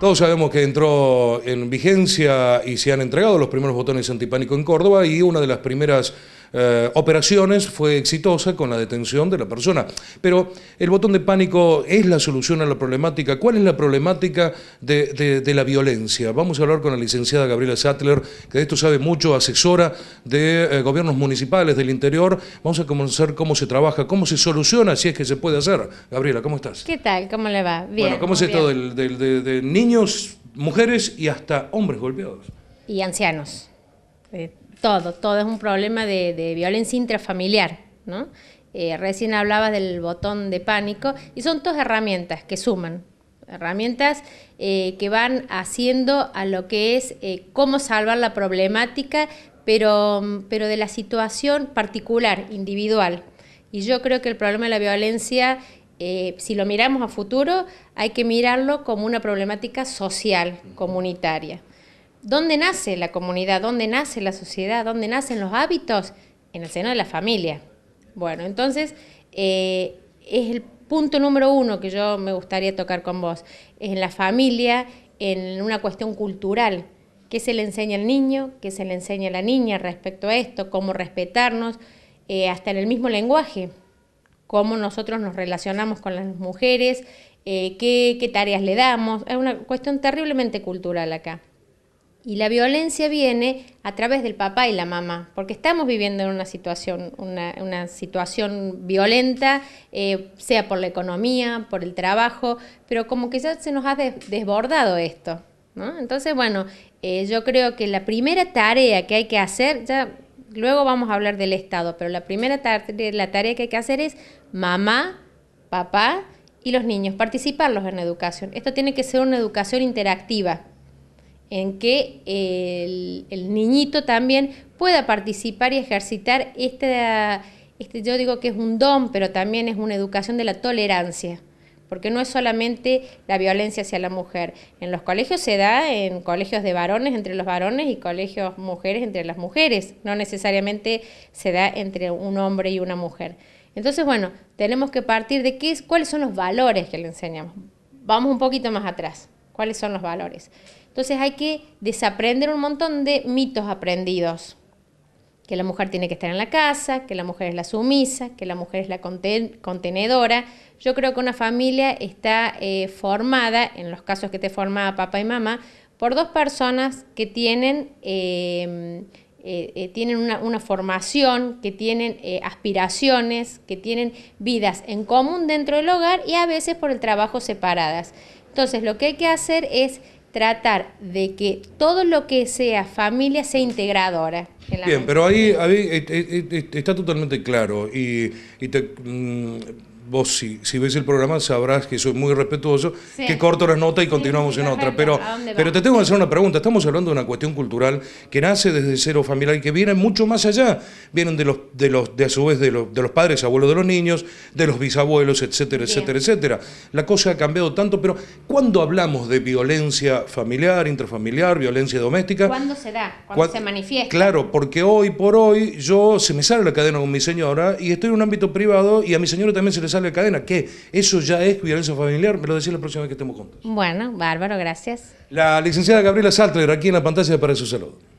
Todos sabemos que entró en vigencia y se han entregado los primeros botones antipánico en Córdoba y una de las primeras eh, operaciones fue exitosa con la detención de la persona. Pero el botón de pánico es la solución a la problemática. ¿Cuál es la problemática de, la violencia? Vamos a hablar con la licenciada Gabriela Sattler, que de esto sabe mucho, asesora de eh, gobiernos municipales del interior. Vamos a conocer cómo se trabaja, cómo se soluciona, si es que se puede hacer. Gabriela, ¿cómo estás? ¿Qué tal? ¿Cómo le va? Bien. Bueno, ¿cómo es esto del, de, niños, mujeres y hasta hombres golpeados? Y ancianos. Eh, todo, todo es un problema de, violencia intrafamiliar, ¿no? Eh, recién hablabas del botón de pánico y son dos herramientas que suman, herramientas eh, que van haciendo a lo que es eh, cómo salvar la problemática, pero de la situación particular, individual. Y yo creo que el problema de la violencia, si lo miramos a futuro, hay que mirarlo como una problemática social, comunitaria. ¿Dónde nace la comunidad? ¿Dónde nace la sociedad? ¿Dónde nacen los hábitos? En el seno de la familia. Bueno, entonces eh, es el punto número uno que yo me gustaría tocar con vos. en la familia, en una cuestión cultural. ¿Qué se le enseña al niño? ¿Qué se le enseña a la niña respecto a esto? ¿Cómo respetarnos? Eh, hasta en el mismo lenguaje. ¿Cómo nosotros nos relacionamos con las mujeres? Eh, ¿Qué tareas le damos? Es una cuestión terriblemente cultural acá. Y la violencia viene a través del papá y la mamá, porque estamos viviendo en una situación, una, situación violenta, eh, sea por la economía, por el trabajo, pero como que ya se nos ha desbordado esto. ¿no? Entonces, bueno, eh, yo creo que la primera tarea que hay que hacer, ya luego vamos a hablar del Estado, pero la primera tarea, la tarea que hay que hacer es mamá, papá y los niños, participarlos en la educación. Esto tiene que ser una educación interactiva en que el, niñito también pueda participar y ejercitar este, este, yo digo que es un don, pero también es una educación de la tolerancia porque no es solamente la violencia hacia la mujer. En los colegios se da en colegios de varones entre los varones y colegios mujeres entre las mujeres, no necesariamente se da entre un hombre y una mujer. Entonces, bueno, tenemos que partir de qué, cuáles son los valores que le enseñamos. Vamos un poquito más atrás cuáles son los valores. Entonces hay que desaprender un montón de mitos aprendidos. Que la mujer tiene que estar en la casa, que la mujer es la sumisa, que la mujer es la contenedora. Yo creo que una familia está eh, formada, en los casos que te formaba papá y mamá, por dos personas que tienen... Eh, eh, eh, tienen una, una, formación, que tienen eh, aspiraciones, que tienen vidas en común dentro del hogar y a veces por el trabajo separadas. Entonces lo que hay que hacer es tratar de que todo lo que sea familia sea integradora. Bien, pero ahí, ahí, está totalmente claro y, te, mm, vos si, si, ves el programa sabrás que soy muy respetuoso, que corto las nota y continuamos en otra. Pero, pero te tengo que hacer una pregunta. Estamos hablando de una cuestión cultural que nace desde cero familiar y que viene mucho más allá. Vienen de los, de los, de a su vez de los, de los padres, abuelos de los niños, de los bisabuelos, etcétera, etcétera, etcétera. La cosa ha cambiado tanto, pero cuando hablamos de violencia familiar, intrafamiliar, violencia doméstica? ¿Cuándo se da? ¿Cuándo, se manifiesta? Claro, porque hoy por hoy yo se me sale la cadena con mi señora y estoy en un ámbito privado y a mi señora también se les sale de cadena. que Eso ya es violencia familiar, me lo decís la próxima vez que estemos juntos. Bueno, bárbaro, gracias. La licenciada Gabriela Saltler, aquí en la pantalla para su saludo.